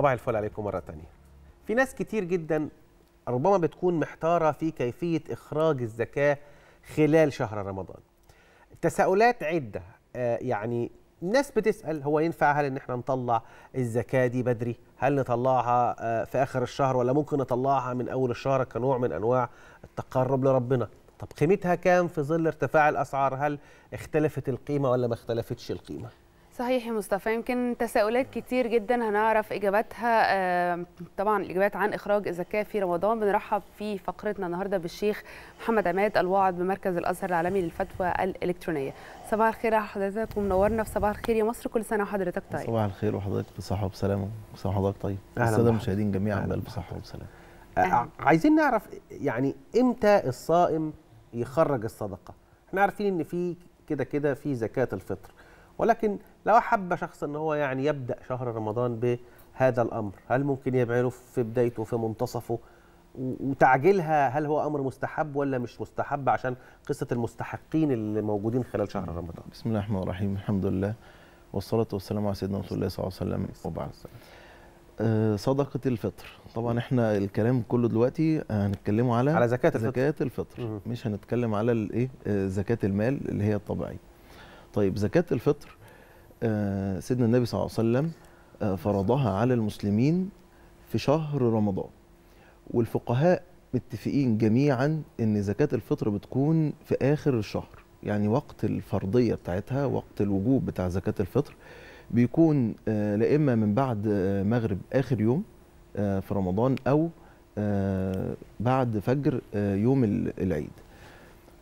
صباح الفل عليكم مرة تانية في ناس كتير جدا ربما بتكون محتارة في كيفية إخراج الزكاة خلال شهر رمضان تساؤلات عدة آه، يعني ناس بتسأل هو ينفع هل ان احنا نطلع الزكاة دي بدري هل نطلعها آه، في آخر الشهر ولا ممكن نطلعها من أول الشهر كنوع من أنواع التقرب لربنا طب قيمتها كام في ظل ارتفاع الأسعار هل اختلفت القيمة ولا ما اختلفتش القيمة صحيح يا مصطفى يمكن تساؤلات كتير جدا هنعرف اجاباتها طبعا الاجابات عن اخراج الزكاه في رمضان بنرحب في فقرتنا النهارده بالشيخ محمد عماد الواعظ بمركز الازهر العالمي للفتوى الالكترونيه صباح الخير على حضرتك ومنورنا في صباح الخير يا مصر كل سنه وحضرتك طيب صباح الخير وحضرتك بصحه وبسلامه وكل سنه وحضرتك طيب الساده المشاهدين جميعا بصحه وبسلامه أه،, أه. عايزين نعرف يعني امتى الصائم يخرج الصدقه احنا عارفين ان في كده كده في زكاه الفطر ولكن لو حب شخص ان هو يعني يبدا شهر رمضان بهذا الامر هل ممكن يبعله في بدايته في منتصفه وتعجيلها هل هو امر مستحب ولا مش مستحب عشان قصه المستحقين اللي موجودين خلال شهر رمضان بسم الله الرحمن الرحيم الحمد لله والصلاه والسلام على سيدنا رسول الله صلى الله عليه وسلم وبعد آه، صدقه الفطر طبعا احنا الكلام كله دلوقتي هنتكلمه على على زكاه الفطر زكاه الفطر مش هنتكلم على الايه آه، زكاه المال اللي هي الطبيعيه طيب زكاه الفطر آه، سيدنا النبي صلى الله عليه وسلم آه، فرضها على المسلمين في شهر رمضان والفقهاء متفقين جميعا ان زكاه الفطر بتكون في اخر الشهر يعني وقت الفرضيه بتاعتها وقت الوجوب بتاع زكاه الفطر بيكون آه، لا اما من بعد مغرب اخر يوم في رمضان او بعد فجر يوم العيد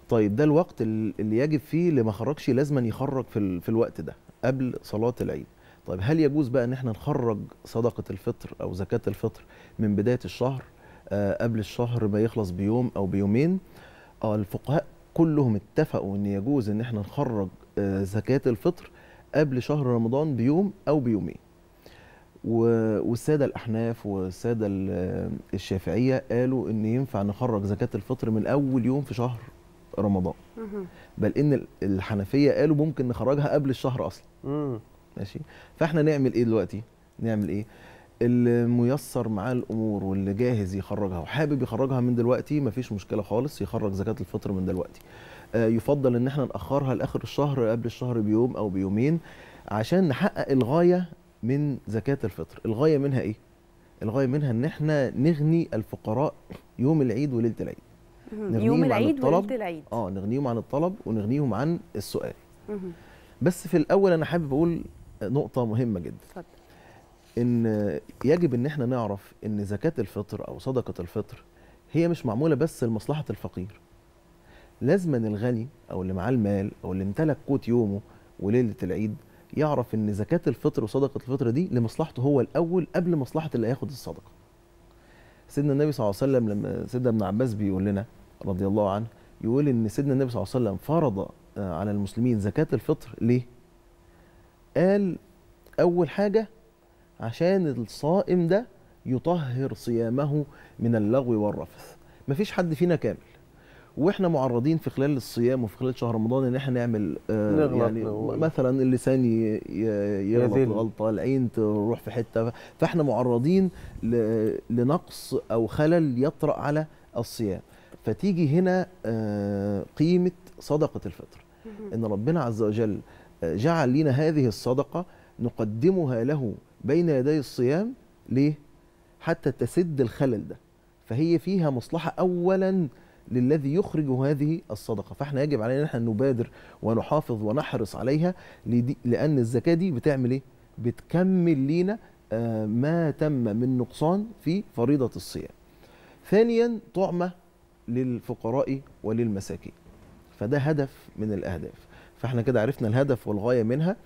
طيب ده الوقت اللي يجب فيه اللي ما خرجش لازما يخرج في الوقت ده قبل صلاه العيد طيب هل يجوز بقى ان احنا نخرج صدقه الفطر او زكاه الفطر من بدايه الشهر آه، قبل الشهر ما يخلص بيوم او بيومين آه، الفقهاء كلهم اتفقوا ان يجوز ان احنا نخرج آه، زكاه الفطر قبل شهر رمضان بيوم او بيومين والساده الاحناف والساده الشافعيه قالوا ان ينفع نخرج زكاه الفطر من اول يوم في شهر رمضان بل ان الحنفيه قالوا ممكن نخرجها قبل الشهر اصلا مم. ماشي فاحنا نعمل ايه دلوقتي نعمل ايه اللي ميسر معاه الامور واللي جاهز يخرجها وحابب يخرجها من دلوقتي مفيش مشكله خالص يخرج زكاه الفطر من دلوقتي آه يفضل ان احنا ناخرها لاخر الشهر قبل الشهر بيوم او بيومين عشان نحقق الغايه من زكاه الفطر الغايه منها ايه الغايه منها ان احنا نغني الفقراء يوم العيد وليله العيد يوم العيد وليله العيد اه نغنيهم عن الطلب ونغنيهم عن السؤال بس في الاول انا حابب اقول نقطه مهمه جدا اتفضل ان يجب ان احنا نعرف ان زكاه الفطر او صدقه الفطر هي مش معموله بس لمصلحه الفقير لازما الغني او اللي معاه المال او اللي امتلك قوت يومه وليله العيد يعرف ان زكاه الفطر وصدقه الفطر دي لمصلحته هو الاول قبل مصلحه اللي هياخد الصدقه سيدنا النبي صلى الله عليه وسلم لما سيدنا ابن عباس بيقول لنا رضي الله عنه يقول ان سيدنا النبي صلى الله عليه وسلم فرض آه، على المسلمين زكاه الفطر ليه قال اول حاجه عشان الصائم ده يطهر صيامه من اللغو والرفث مفيش حد فينا كامل واحنا معرضين في خلال الصيام وفي خلال شهر رمضان ان احنا نعمل آه يعني مثلا اللسان يغلط غلطه العين تروح في حته فاحنا معرضين لنقص او خلل يطرا على الصيام فتيجي هنا آه، قيمه صدقه الفطر ان ربنا عز وجل آه، جعل لنا هذه الصدقه نقدمها له بين يدي الصيام ليه حتى تسد الخلل ده فهي فيها مصلحه اولا للذي يخرج هذه الصدقه فاحنا يجب علينا ان احنا نبادر ونحافظ ونحرص عليها لان الزكاه دي بتعمل ايه بتكمل لينا آه، ما تم من نقصان في فريضه الصيام ثانيا طعمه للفقراء وللمساكين فده هدف من الاهداف فاحنا كده عرفنا الهدف والغايه منها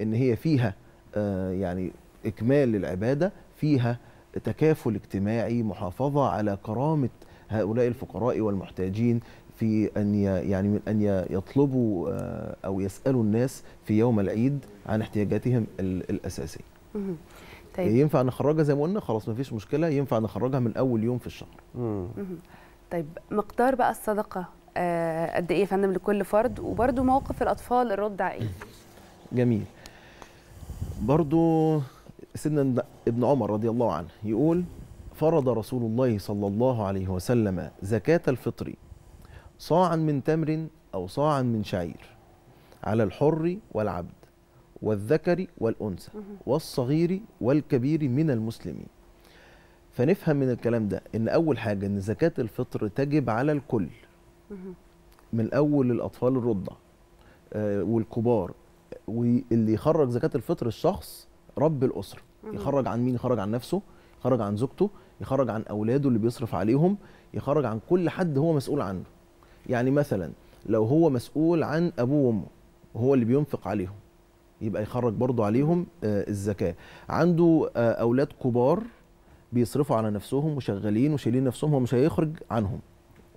ان هي فيها آه، يعني اكمال للعباده فيها تكافل اجتماعي محافظه على كرامه هؤلاء الفقراء والمحتاجين في ان يعني من ان يطلبوا آه، او يسالوا الناس في يوم العيد عن احتياجاتهم الاساسيه. طيب ينفع نخرجها زي ما قلنا خلاص ما فيش مشكله ينفع نخرجها من اول يوم في الشهر. طيب مقدار بقى الصدقه آه، قد ايه يا فندم لكل فرد وبرده موقف الاطفال الرد ايه جميل برضو سيدنا ابن عمر رضي الله عنه يقول فرض رسول الله صلى الله عليه وسلم زكاة الفطر صاعا من تمر أو صاعا من شعير على الحر والعبد والذكر والأنثى والصغير والكبير من المسلمين فنفهم من الكلام ده ان اول حاجه ان زكاه الفطر تجب على الكل من اول الاطفال الرضع آه، والكبار واللي يخرج زكاه الفطر الشخص رب الاسره يخرج عن مين يخرج عن نفسه يخرج عن زوجته يخرج عن اولاده اللي بيصرف عليهم يخرج عن كل حد هو مسؤول عنه يعني مثلا لو هو مسؤول عن ابوه وامه وهو اللي بينفق عليهم يبقى يخرج برضه عليهم آه، الزكاه عنده آه، اولاد كبار بيصرفوا على نفسهم وشغالين وشايلين نفسهم هو مش هيخرج عنهم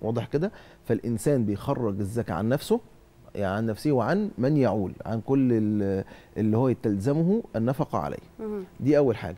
واضح كده فالانسان بيخرج الزكاه عن نفسه يعني عن نفسه وعن من يعول عن كل اللي هو يتلزمه النفقه عليه دي اول حاجه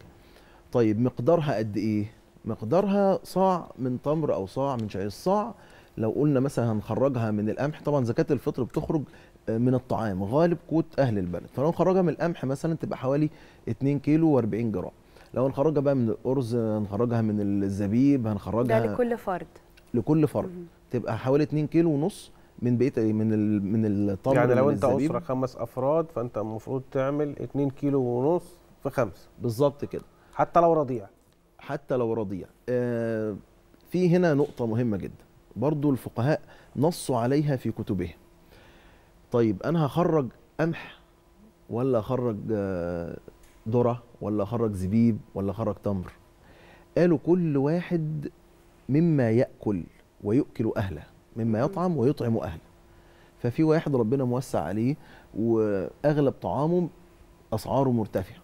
طيب مقدارها قد ايه مقدارها صاع من تمر او صاع من شعير الصاع لو قلنا مثلا هنخرجها من القمح طبعا زكاه الفطر بتخرج من الطعام غالب قوت اهل البلد فلو نخرجها من القمح مثلا تبقى حوالي 2 كيلو و40 جرام لو هنخرجها بقى من الارز هنخرجها من الزبيب هنخرجها ده يعني لكل فرد لكل فرد مم. تبقى حوالي 2 كيلو ونص من بقيه من ال من الطبق يعني لو انت اسره خمس افراد فانت المفروض تعمل 2 كيلو ونص في خمسه بالظبط كده حتى لو رضيع حتى لو رضيع آه في هنا نقطه مهمه جدا برضو الفقهاء نصوا عليها في كتبهم طيب انا هخرج قمح ولا اخرج آه ذره ولا اخرج زبيب ولا اخرج تمر قالوا كل واحد مما ياكل ويؤكل اهله مما يطعم ويطعم اهله ففي واحد ربنا موسع عليه واغلب طعامه اسعاره مرتفعه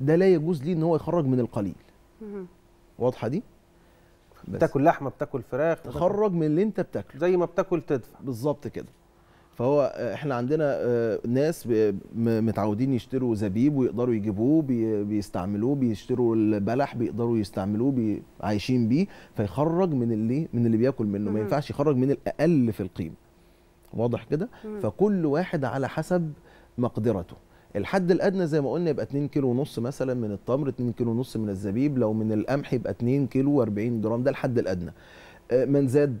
ده لا يجوز ليه ان هو يخرج من القليل واضحه دي بتاكل لحمه بتاكل فراخ تخرج من اللي انت بتاكله زي ما بتاكل تدفع بالظبط كده فهو احنا عندنا آه، ناس متعودين يشتروا زبيب ويقدروا يجيبوه بيستعملوه بيشتروا البلح بيقدروا يستعملوه عايشين بيه فيخرج من اللي من اللي بياكل منه ما ينفعش يخرج من الاقل في القيمه واضح كده فكل واحد على حسب مقدرته الحد الادنى زي ما قلنا يبقى 2 كيلو ونص مثلا من التمر 2 كيلو ونص من الزبيب لو من القمح يبقى 2 كيلو و40 جرام ده الحد الادنى آه، من زاد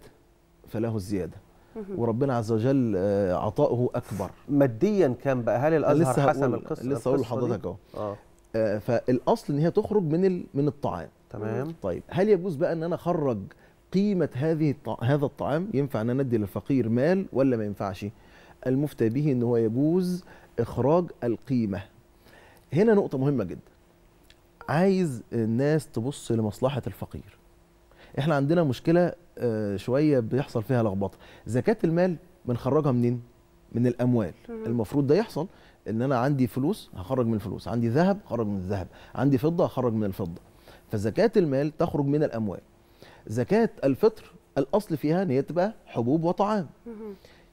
فله الزياده وربنا عز وجل آه، عطائه اكبر ماديا كان بقى هل الازهر لسه حسم القصه لسه اقول لحضرتك اهو آه. آه، فالاصل ان هي تخرج من من الطعام تمام طيب هل يجوز بقى ان انا اخرج قيمه هذه الط... هذا الطعام ينفع ان انا ادي للفقير مال ولا ما ينفعش المفتى به ان هو يجوز اخراج القيمه هنا نقطه مهمه جدا عايز الناس تبص لمصلحه الفقير احنا عندنا مشكله آه، شويه بيحصل فيها لخبطه زكاه المال بنخرجها منين من الاموال المفروض ده يحصل ان انا عندي فلوس هخرج من الفلوس عندي ذهب هخرج من الذهب عندي فضه هخرج من الفضه فزكاه المال تخرج من الاموال زكاه الفطر الاصل فيها ان هي تبقى حبوب وطعام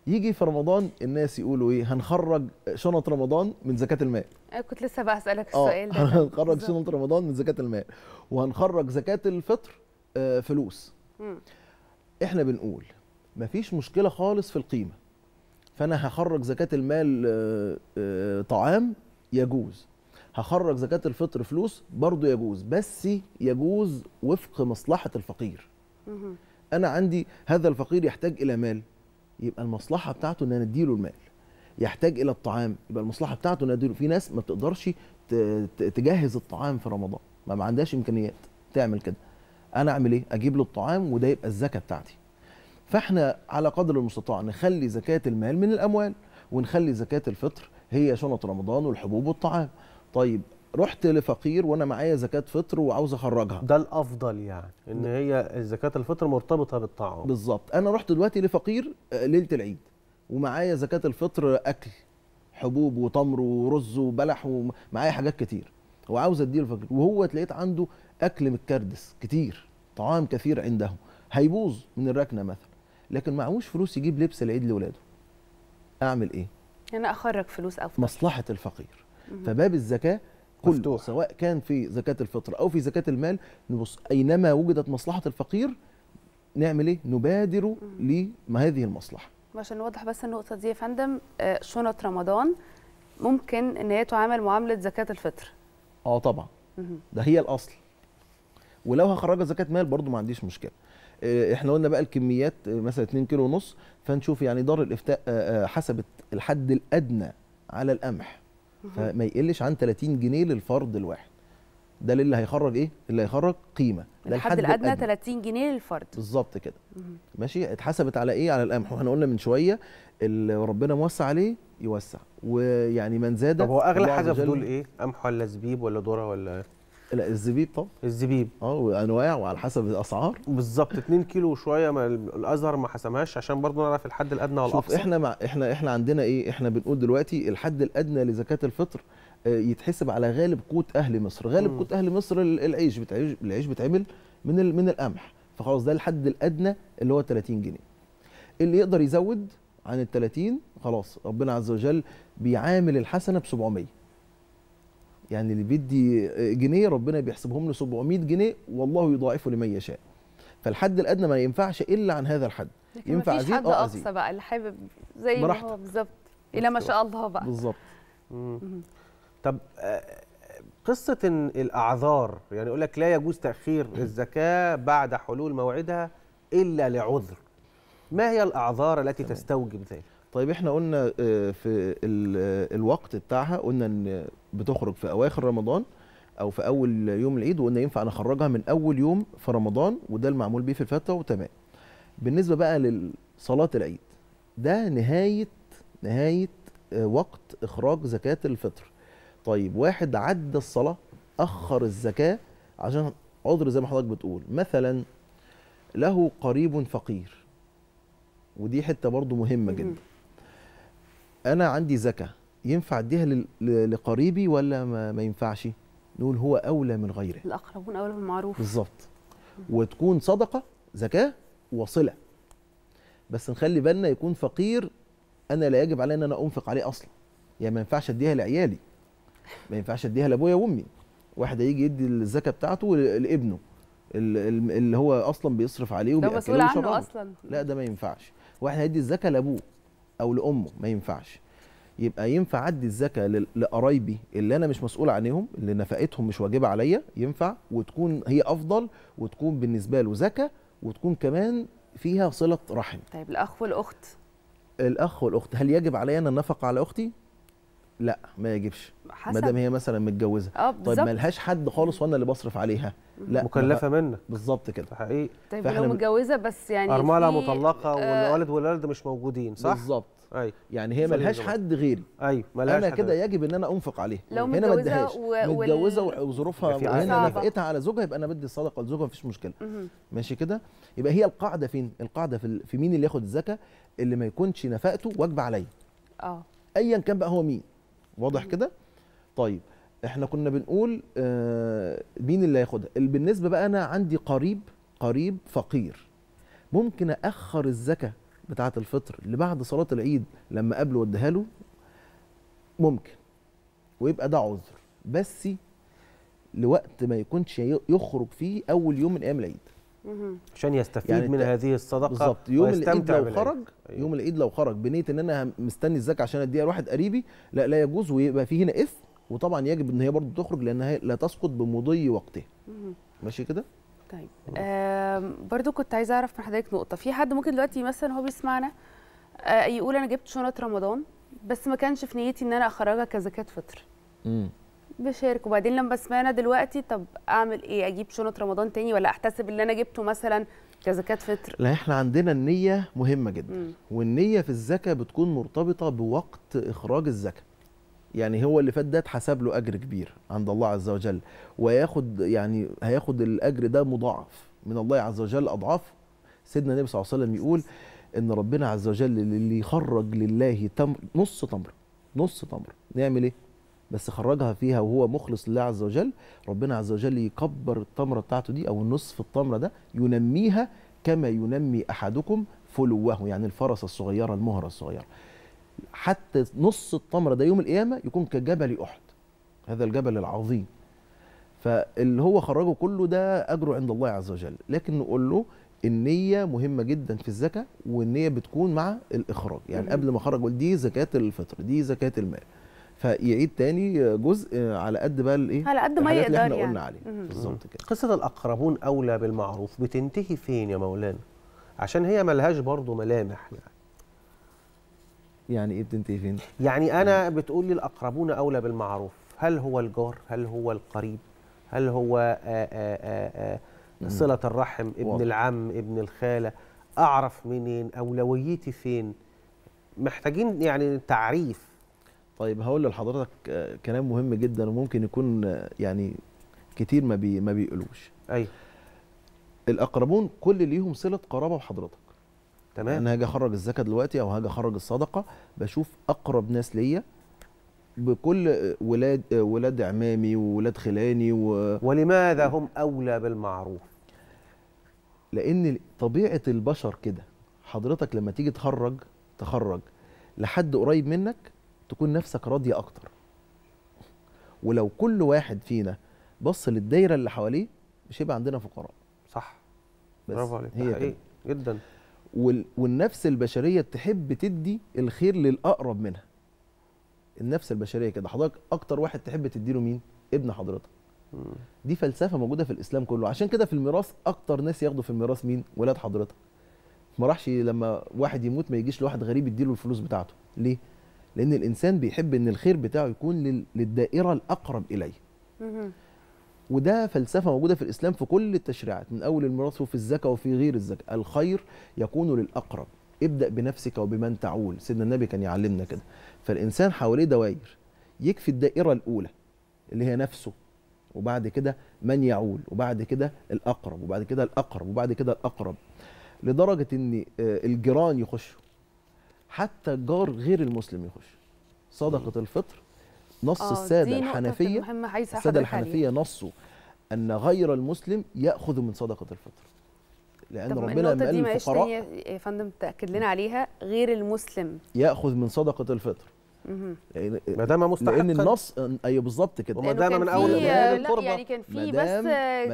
يجي في رمضان الناس يقولوا ايه هنخرج شنط رمضان من زكاه المال كنت لسه بقى اسالك آه، السؤال ده هنخرج شنط رمضان من زكاه المال وهنخرج زكاه الفطر آه، فلوس احنا بنقول مفيش مشكله خالص في القيمه فانا هخرج زكاه المال آه، آه، طعام يجوز هخرج زكاه الفطر فلوس برضه يجوز بس يجوز وفق مصلحه الفقير انا عندي هذا الفقير يحتاج الى مال يبقى المصلحه بتاعته ان انا اديله المال يحتاج الى الطعام يبقى المصلحه بتاعته ان اديله في ناس ما بتقدرش تجهز الطعام في رمضان ما, ما عندهاش امكانيات تعمل كده انا اعمل ايه اجيب له الطعام وده يبقى الزكاه بتاعتي فاحنا على قدر المستطاع نخلي زكاه المال من الاموال ونخلي زكاه الفطر هي شنط رمضان والحبوب والطعام طيب رحت لفقير وانا معايا زكاه فطر وعاوز اخرجها ده الافضل يعني ان هي زكاه الفطر مرتبطه بالطعام بالظبط انا رحت دلوقتي لفقير آه، ليله العيد ومعايا زكاه الفطر اكل حبوب وتمر ورز وبلح ومعايا حاجات كتير وعاوز اديه للفقير وهو تلاقيت عنده اكل متكردس كتير طعام كثير عنده هيبوظ من الركنه مثلا لكن معهوش فلوس يجيب لبس العيد لاولاده اعمل ايه انا يعني اخرج فلوس او مصلحه الفقير فباب الزكاه كله مفتوح. سواء كان في زكاه الفطر او في زكاه المال نبص اينما وجدت مصلحه الفقير نعمل ايه نبادر لهذه المصلحه عشان نوضح بس النقطه دي يا فندم آه، شنط رمضان ممكن ان هي تعامل معامله زكاه الفطر اه طبعا ده هي الاصل ولو هخرجها زكاه مال برضو ما عنديش مشكله آه، احنا قلنا بقى الكميات آه، مثلا 2 كيلو ونص فنشوف يعني دار الافتاء آه، حسبت الحد الادنى على القمح فما يقلش عن 30 جنيه للفرد الواحد ده اللي هيخرج ايه اللي هيخرج قيمه ده الحد الادنى, الأدنى 30 جنيه للفرد بالظبط كده ماشي اتحسبت على ايه على القمح واحنا قلنا من شويه اللي ربنا موسع عليه يوسع ويعني من زاد طب هو اغلى حاجه في دول ايه قمح ولا زبيب ولا ذره ولا لا الزبيب طب الزبيب اه وانواع وعلى حسب الاسعار بالظبط 2 كيلو وشويه الازهر ما حسمهاش عشان برضه نعرف الحد الادنى والاقصى شوف احنا مع احنا احنا عندنا ايه احنا بنقول دلوقتي الحد الادنى لزكاه الفطر آه، يتحسب على غالب قوت اهل مصر غالب قوت اهل مصر العيش بتعيش العيش بيتعمل من من القمح فخلاص ده الحد الادنى اللي هو 30 جنيه اللي يقدر يزود عن ال 30 خلاص ربنا عز وجل بيعامل الحسنه ب 700 يعني اللي بيدي جنيه ربنا بيحسبهم له 700 جنيه والله يضاعفه لمن يشاء فالحد الادنى ما ينفعش الا عن هذا الحد ينفع ازيد حد اه اقصى بقى اللي حابب زي ما هو بالظبط الى ما شاء الله بقى بالظبط طب آه، قصه الاعذار يعني يقول لك لا يجوز تاخير الزكاه بعد حلول موعدها الا لعذر ما هي الاعذار التي تمام. تستوجب ذلك طيب احنا قلنا آه، في الوقت بتاعها قلنا ان بتخرج في اواخر رمضان او في اول يوم العيد وقلنا ينفع نخرجها من اول يوم في رمضان وده المعمول بيه في الفتوى وتمام بالنسبه بقى لصلاه العيد ده نهايه نهايه آه، وقت اخراج زكاه الفطر طيب واحد عدى الصلاه اخر الزكاه عشان عذر زي ما حضرتك بتقول مثلا له قريب فقير ودي حته برضو مهمه جدا انا عندي زكاه ينفع اديها لقريبي ولا ما, ما ينفعش نقول هو اولى من غيره الاقربون اولى بالمعروف بالظبط وتكون صدقه زكاه وصله بس نخلي بالنا يكون فقير انا لا يجب علي ان انا انفق عليه اصلا يعني ما ينفعش اديها لعيالي ما ينفعش اديها لابويا وامي واحد هيجي يدي الزكاه بتاعته لابنه اللي هو اصلا بيصرف عليه وبياكله وشربه عنه اصلا لا ده ما ينفعش واحد هيدي الزكاه لابوه او لامه ما ينفعش يبقى ينفع ادي الزكاه لقرايبي اللي انا مش مسؤول عنهم اللي نفقتهم مش واجبه عليا ينفع وتكون هي افضل وتكون بالنسبه له زكاه وتكون كمان فيها صله رحم طيب الاخ والاخت الاخ والاخت هل يجب علي ان النفقه على اختي لا ما يجبش ما دام هي مثلا متجوزه آه، طيب ما لهاش حد خالص وانا اللي بصرف عليها لا مكلفه منك بالظبط كده حقيقي طيب لو متجوزه بس يعني ارمله مطلقه آه، والوالد والولد مش موجودين صح بالظبط ايوه يعني هي ملهاش حد غيري ايوه ملهاش انا كده يجب ان انا انفق عليها لو هنا ما اديهاش و... متجوزه وظروفها هنا نفقتها على زوجها يبقى انا بدي الصدقه لزوجها مفيش مشكله مه. ماشي كده يبقى هي القاعده فين القاعده في, في مين اللي ياخد الزكاه اللي ما يكونش نفقته واجب عليا اه ايا كان بقى هو مين واضح كده طيب احنا كنا بنقول آه مين اللي هياخدها بالنسبه بقى انا عندي قريب قريب فقير ممكن اخر الزكاه بتاعه الفطر لبعد صلاه العيد لما قبل وديها له ممكن ويبقى ده عذر بس لوقت ما يكونش يخرج فيه اول يوم من ايام العيد عشان يستفيد يعني من هذه الصدقه بالظبط يوم العيد لو خرج أيوه. يوم العيد لو خرج بنيه ان انا مستني الزكاه عشان اديها لواحد قريبي لا لا يجوز ويبقى في هنا اثم وطبعا يجب ان هي برضه تخرج لانها لا تسقط بمضي وقتها ماشي كده طيب آه برضو كنت عايزه اعرف من حضرتك نقطه في حد ممكن دلوقتي مثلا هو بيسمعنا آه يقول انا جبت شنط رمضان بس ما كانش في نيتي ان انا اخرجها كزكاه فطر امم بشارك وبعدين لما سمعنا دلوقتي طب اعمل ايه اجيب شنط رمضان تاني ولا احتسب اللي انا جبته مثلا كزكاه فطر لا احنا عندنا النيه مهمه جدا مم. والنيه في الزكاه بتكون مرتبطه بوقت اخراج الزكاه يعني هو اللي فات ده اتحسب له اجر كبير عند الله عز وجل وياخد يعني هياخد الاجر ده مضاعف من الله عز وجل اضعاف سيدنا النبي صلى الله عليه وسلم يقول ان ربنا عز وجل اللي يخرج لله تمر نص تمر نص تمر نعمل ايه بس خرجها فيها وهو مخلص لله عز وجل ربنا عز وجل يكبر التمره بتاعته دي او النصف التمره ده ينميها كما ينمي احدكم فلوه يعني الفرس الصغيره المهره الصغيره حتى نص التمره ده يوم القيامه يكون كجبل احد هذا الجبل العظيم فاللي هو خرجه كله ده اجره عند الله عز وجل لكن نقول له النية مهمة جدا في الزكاة والنية بتكون مع الإخراج يعني قبل ما أخرج دي زكاة الفطر دي زكاة المال فيعيد تاني جزء آه، على قد بقى الايه على قد ما يقدر اللي يعني. قلنا عليه بالظبط كده قصه الاقربون اولى بالمعروف بتنتهي فين يا مولانا عشان هي ملهاش برضه ملامح يعني يعني ايه بتنتهي فين؟ يعني انا يعني بتقول لي الاقربون اولى بالمعروف، هل هو الجار؟ هل هو القريب؟ هل هو آآ آه، آآ آه، آآ آه، صله الرحم، ابن واضح. العم، ابن الخاله، اعرف منين؟ اولويتي فين؟ محتاجين يعني تعريف طيب هقول لحضرتك كلام مهم جدا وممكن يكون يعني كتير ما بي ما بيقولوش ايوه الاقربون كل ليهم صله قرابه بحضرتك تمام يعني انا هاجي اخرج الزكاه دلوقتي او هاجي اخرج الصدقه بشوف اقرب ناس ليا بكل ولاد ولاد عمامي وولاد خلاني و... ولماذا هم اولى بالمعروف لان طبيعه البشر كده حضرتك لما تيجي تخرج تخرج لحد قريب منك تكون نفسك راضيه اكتر ولو كل واحد فينا بص للدايره اللي حواليه مش هيبقى عندنا فقراء صح بس برافو عليك هي ايه جدا والنفس البشريه تحب تدي الخير للاقرب منها النفس البشريه كده حضرتك اكتر واحد تحب تديله مين ابن حضرتك دي فلسفه موجوده في الاسلام كله عشان كده في الميراث اكتر ناس ياخدوا في الميراث مين ولاد حضرتك ما راحش لما واحد يموت ما يجيش لواحد غريب يديله الفلوس بتاعته ليه لان الانسان بيحب ان الخير بتاعه يكون للدائره الاقرب اليه وده فلسفه موجوده في الاسلام في كل التشريعات من اول الميراث وفي الزكاه وفي غير الزكاه الخير يكون للاقرب ابدا بنفسك وبمن تعول سيدنا النبي كان يعلمنا كده فالانسان حواليه دوائر يكفي الدائره الاولى اللي هي نفسه وبعد كده من يعول وبعد كده الاقرب وبعد كده الاقرب وبعد كده الاقرب لدرجه ان آه، الجيران يخشوا حتى جار غير المسلم يخش صدقه الفطر نص آه الساده الحنفيه الساده الحنفيه نصه ان غير المسلم ياخذ من صدقه الفطر لان ربنا لما قال الفقراء يا فندم تاكد لنا عليها غير المسلم ياخذ من صدقه الفطر ما دام مستحق لان النص ايوه بالظبط كده ما دام من اول يعني كان في بس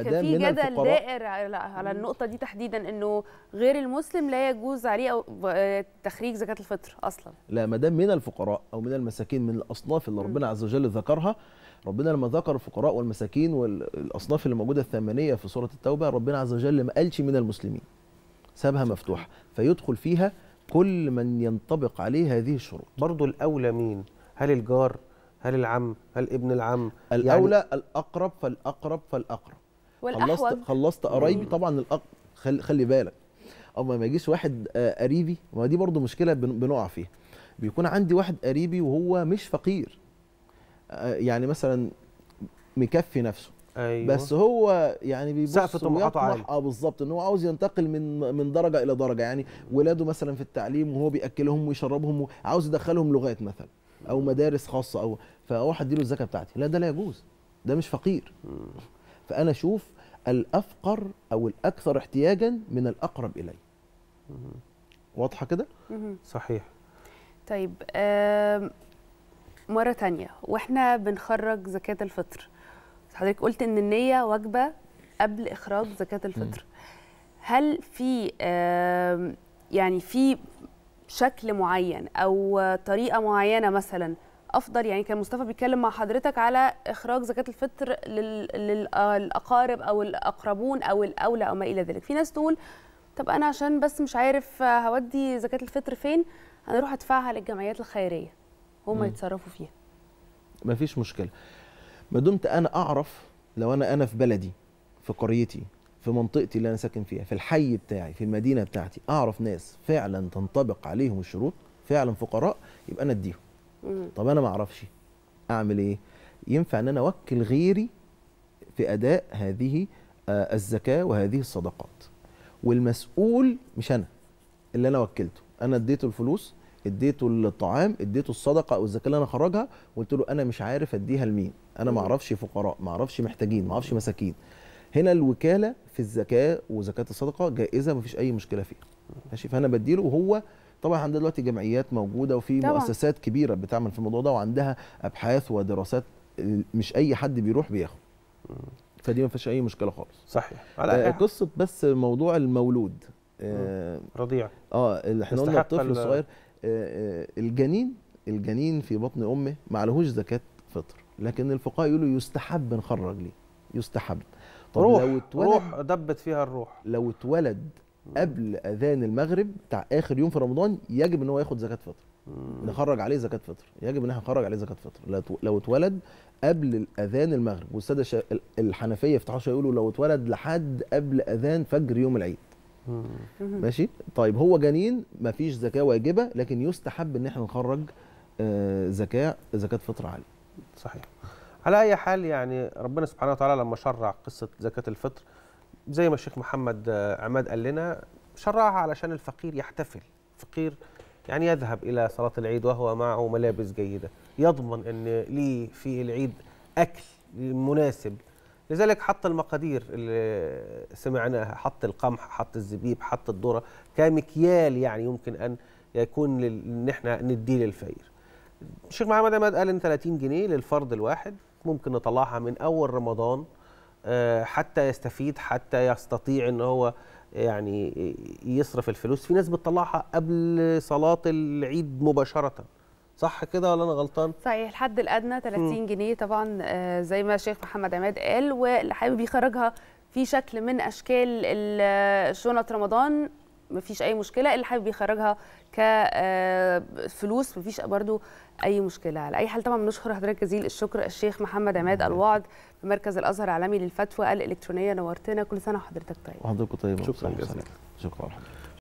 كان في جدل دائر على النقطه دي تحديدا انه غير المسلم لا يجوز عليه أو آه، تخريج زكاه الفطر اصلا لا ما دام من الفقراء او من المساكين من الاصناف اللي ربنا عز وجل ذكرها ربنا لما ذكر الفقراء والمساكين والاصناف اللي موجوده الثمانيه في سوره التوبه ربنا عز وجل ما قالش من المسلمين سابها مفتوحه فيدخل فيها كل من ينطبق عليه هذه الشروط برضو الأولى مين؟ هل الجار؟ هل العم؟ هل ابن العم؟ الأولى يعني الأقرب فالأقرب فالأقرب خلصت خلصت قرايبي طبعا الأقرب خل خلي بالك أما ما يجيش واحد آه، قريبي ما دي برضو مشكلة بنقع فيها بيكون عندي واحد قريبي وهو مش فقير آه، يعني مثلا مكفي نفسه أيوة. بس هو يعني بيبص سقف طموحاته اه بالظبط ان هو عاوز ينتقل من من درجه الى درجه يعني ولاده مثلا في التعليم وهو بياكلهم ويشربهم عاوز يدخلهم لغات مثلا او مدارس خاصه او فهو هديله الزكاه بتاعتي لا ده لا يجوز ده مش فقير فانا اشوف الافقر او الاكثر احتياجا من الاقرب الي واضحه كده صحيح طيب مره تانية واحنا بنخرج زكاه الفطر حضرتك قلت ان النيه واجبه قبل اخراج زكاه الفطر هل في يعني في شكل معين او طريقه معينه مثلا افضل يعني كان مصطفى بيتكلم مع حضرتك على اخراج زكاه الفطر للاقارب آه، او الاقربون او الاولى او ما الى ذلك في ناس تقول طب انا عشان بس مش عارف هودي زكاه الفطر فين انا اروح ادفعها للجمعيات الخيريه هم يتصرفوا فيها مفيش مشكله ما دمت انا اعرف لو انا انا في بلدي في قريتي في منطقتي اللي انا ساكن فيها في الحي بتاعي في المدينه بتاعتي اعرف ناس فعلا تنطبق عليهم الشروط فعلا فقراء يبقى انا اديهم طب انا ما اعرفش اعمل ايه ينفع ان انا اوكل غيري في اداء هذه آه، الزكاه وهذه الصدقات والمسؤول مش انا اللي انا وكلته انا اديته الفلوس اديته الطعام اديته الصدقه او الزكاه اللي انا خرجها وقلت له انا مش عارف اديها لمين انا ما اعرفش فقراء ما اعرفش محتاجين ما اعرفش مساكين هنا الوكاله في الزكاه وزكاه الصدقه جائزه ما فيش اي مشكله فيها ماشي فانا بديله وهو طبعا عندنا دلوقتي جمعيات موجوده وفي طبعا. مؤسسات كبيره بتعمل في الموضوع ده وعندها ابحاث ودراسات مش اي حد بيروح بياخد فدي ما فيش اي مشكله خالص صحيح آه، على قصه بس موضوع المولود آه رضيع اه احنا قلنا الطفل الصغير آه،, آه الجنين الجنين في بطن امه ما عليهوش زكاه فطر لكن الفقهاء يقولوا يستحب نخرج ليه يستحب طب روح لو اتولد روح دبت فيها الروح لو اتولد قبل اذان المغرب بتاع اخر يوم في رمضان يجب ان هو ياخد زكاه فطر نخرج عليه زكاه فطر يجب ان احنا نخرج عليه زكاه فطر لو اتولد قبل اذان المغرب والساده شا... الحنفيه يفتحوا يقولوا لو اتولد لحد قبل اذان فجر يوم العيد ماشي طيب هو جنين مفيش زكاه واجبه لكن يستحب ان احنا نخرج آه، زكاه زكاه فطر عليه صحيح على اي حال يعني ربنا سبحانه وتعالى لما شرع قصه زكاه الفطر زي ما الشيخ محمد آه، عماد قال لنا شرعها علشان الفقير يحتفل فقير يعني يذهب الى صلاه العيد وهو معه ملابس جيده يضمن ان ليه في العيد اكل مناسب لذلك حط المقادير اللي سمعناها حط القمح حط الزبيب حط الذره كمكيال يعني يمكن ان يكون ان احنا نديه للفقير الشيخ محمد عماد قال ان 30 جنيه للفرد الواحد ممكن نطلعها من اول رمضان آه، حتى يستفيد حتى يستطيع ان هو يعني يصرف الفلوس في ناس بتطلعها قبل صلاه العيد مباشره صح كده ولا انا غلطان صحيح الحد الادنى 30 م. جنيه طبعا آه، زي ما الشيخ محمد عماد قال واللي حابب يخرجها في شكل من اشكال آه، شنط رمضان ما فيش اي مشكله اللي حابب يخرجها كفلوس آه، فيش برضو اي مشكله على اي حال طبعا بنشكر حضرتك جزيل الشكر الشيخ محمد عماد الوعد في مركز الازهر العالمي للفتوى الالكترونيه نورتنا كل سنه وحضرتك طيب وحضرتك طيب شكرا جزيلا شكرا